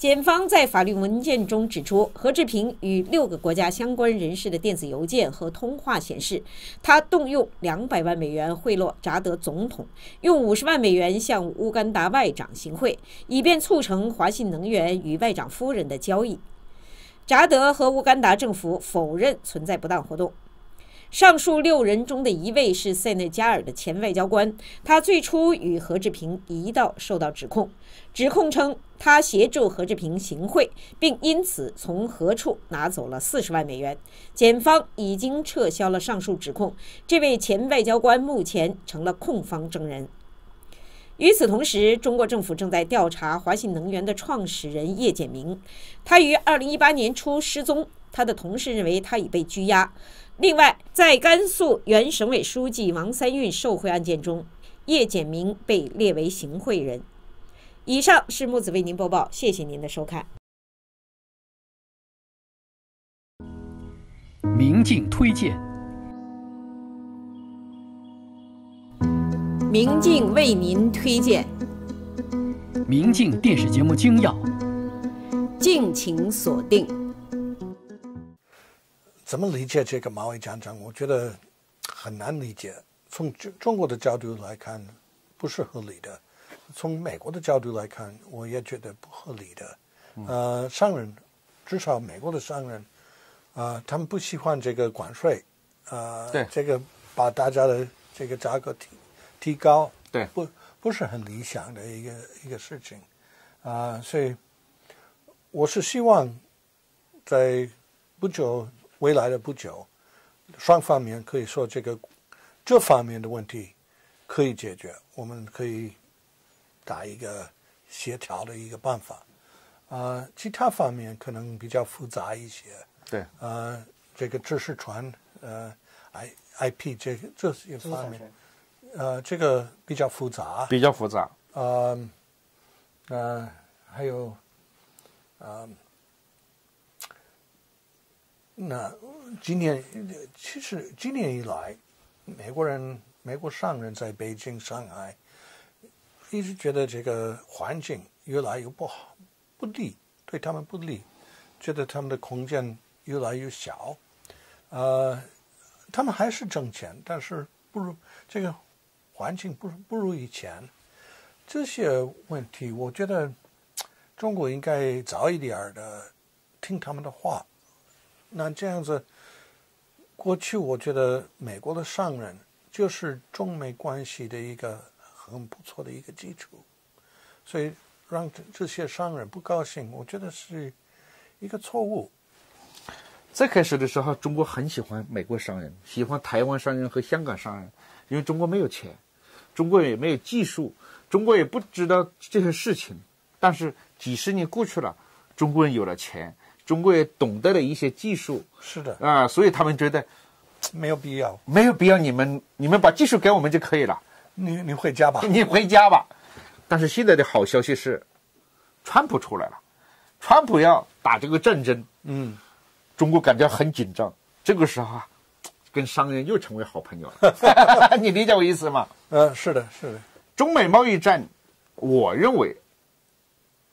检方在法律文件中指出，何志平与六个国家相关人士的电子邮件和通话显示，他动用两百万美元贿赂扎德总统，用五十万美元向乌干达外长行贿，以便促成华信能源与外长夫人的交易。扎德和乌干达政府否认存在不当活动。上述六人中的一位是塞内加尔的前外交官，他最初与何志平一道受到指控，指控称他协助何志平行贿，并因此从何处拿走了四十万美元。检方已经撤销了上述指控，这位前外交官目前成了控方证人。与此同时，中国政府正在调查华信能源的创始人叶简明，他于二零一八年初失踪，他的同事认为他已被拘押。另外，在甘肃原省委书记王三运受贿案件中，叶简明被列为行贿人。以上是木子为您播报，谢谢您的收看。明镜推荐，明镜为您推荐，明镜电视节目精要，敬请锁定。怎么理解这个马尾战争？我觉得很难理解。从中国的角度来看，不是合理的；从美国的角度来看，我也觉得不合理的。呃，商人，至少美国的商人，啊，他们不喜欢这个关税，啊，这个把大家的这个价格提提高，对，不不是很理想的一个一个事情，啊，所以我是希望在不久。未来的不久，双方面可以说这个这方面的问题可以解决，我们可以打一个协调的一个办法。啊，其他方面可能比较复杂一些。对，啊，这个知识传，呃，I IP 这这些一方面，呃，这个比较复杂。比较复杂。嗯，呃，还有，嗯。那今年其实今年以来，美国人、美国商人在北京、上海，一直觉得这个环境越来越不好，不利对他们不利，觉得他们的空间越来越小，呃，他们还是挣钱，但是不如这个环境不不如以前，这些问题，我觉得中国应该早一点的听他们的话。那这样子，过去我觉得美国的商人就是中美关系的一个很不错的一个基础，所以让这些商人不高兴，我觉得是一个错误。最开始的时候，中国很喜欢美国商人，喜欢台湾商人和香港商人，因为中国没有钱，中国也没有技术，中国也不知道这些事情。但是几十年过去了，中国人有了钱。中国也懂得了一些技术，是的，啊，所以他们觉得没有必要，没有必要，你们你们把技术给我们就可以了。你你回家吧，你回家吧。但是现在的好消息是，川普出来了，川普要打这个战争，嗯，中国感觉很紧张。这个时候啊，跟商人又成为好朋友了。你理解我意思吗？嗯，是的，是的。中美贸易战，我认为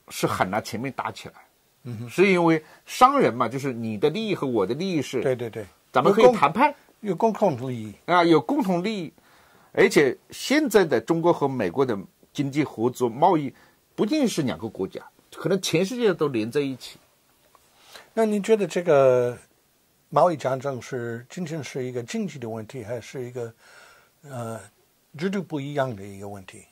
是很难全面打起来。嗯，是因为商人嘛，就是你的利益和我的利益是对对对，咱们可以谈判，有共同利益啊，有共同利益，而且现在的中国和美国的经济合作贸易，不仅是两个国家，可能全世界都连在一起。那您觉得这个贸易战争是仅仅是一个经济的问题，还是一个呃制度不一样的一个问题？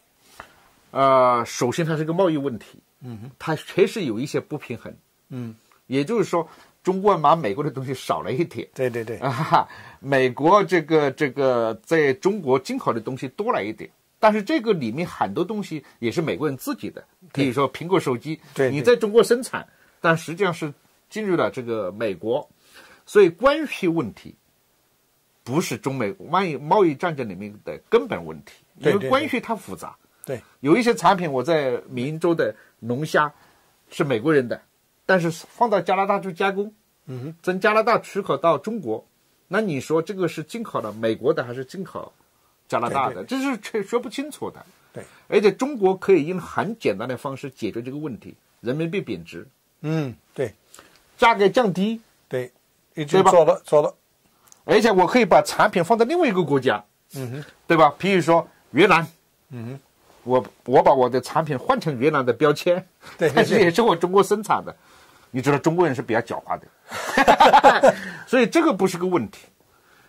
啊，首先它是个贸易问题。嗯，它确实有一些不平衡。嗯，也就是说，中国买美国的东西少了一点。对对对。啊哈，美国这个这个在中国进口的东西多了一点。但是这个里面很多东西也是美国人自己的，比如说苹果手机，对你在中国生产，但实际上是进入了这个美国，所以关系问题不是中美贸易贸易战争里面的根本问题，因为关系它复杂。对，有一些产品，我在明州的龙虾，是美国人的，但是放到加拿大去加工，嗯，从加拿大出口到中国，那你说这个是进口的美国的还是进口加拿大的？这是说说不清楚的。对，而且中国可以用很简单的方式解决这个问题：人民币贬值，嗯，对，价格降低，对，一直做了，做了，而且我可以把产品放在另外一个国家，嗯哼，对吧？譬如说越南，嗯哼。我我把我的产品换成越南的标签，对，也是我中国生产的，你知道中国人是比较狡猾的，所以这个不是个问题。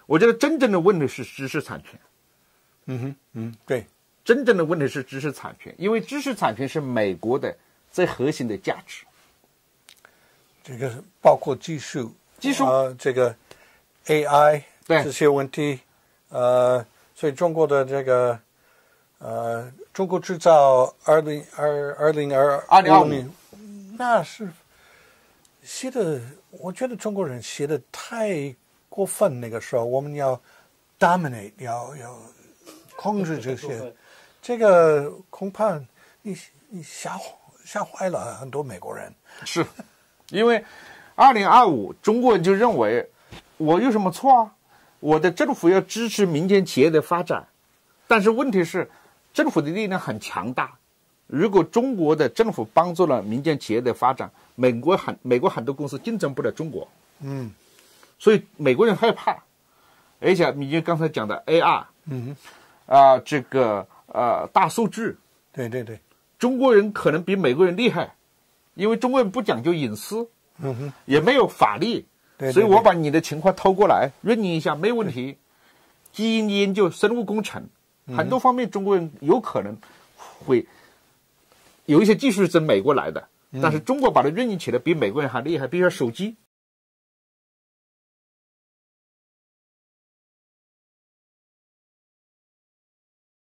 我觉得真正的问题是知识产权。嗯哼，嗯，对，真正的问题是知识产权，因为知识产权是美国的最核心的价值。这个包括技术、技术，这个 AI 对这些问题，呃，所以中国的这个。呃，中国制造二零二二零二二零二五，那是写的，我觉得中国人写的太过分。那个时候我们要 dominate，要要控制这些，这个恐怕你你吓吓坏了很多美国人。是，因为二零二五，中国人就认为我有什么错啊？我的政府要支持民间企业的发展，但是问题是。政府的力量很强大，如果中国的政府帮助了民间企业的发展，美国很美国很多公司竞争不了中国。嗯，所以美国人害怕，而且你刚才讲的 AR，嗯，啊，这个呃大数据，对对对，中国人可能比美国人厉害，因为中国人不讲究隐私，嗯哼，也没有法律，对，所以我把你的情况偷过来认营一下没问题。基因研究、生物工程。很多方面，中国人有可能会有一些技术从美国来的，但是中国把它运营起来比美国人还厉害，比如说手机。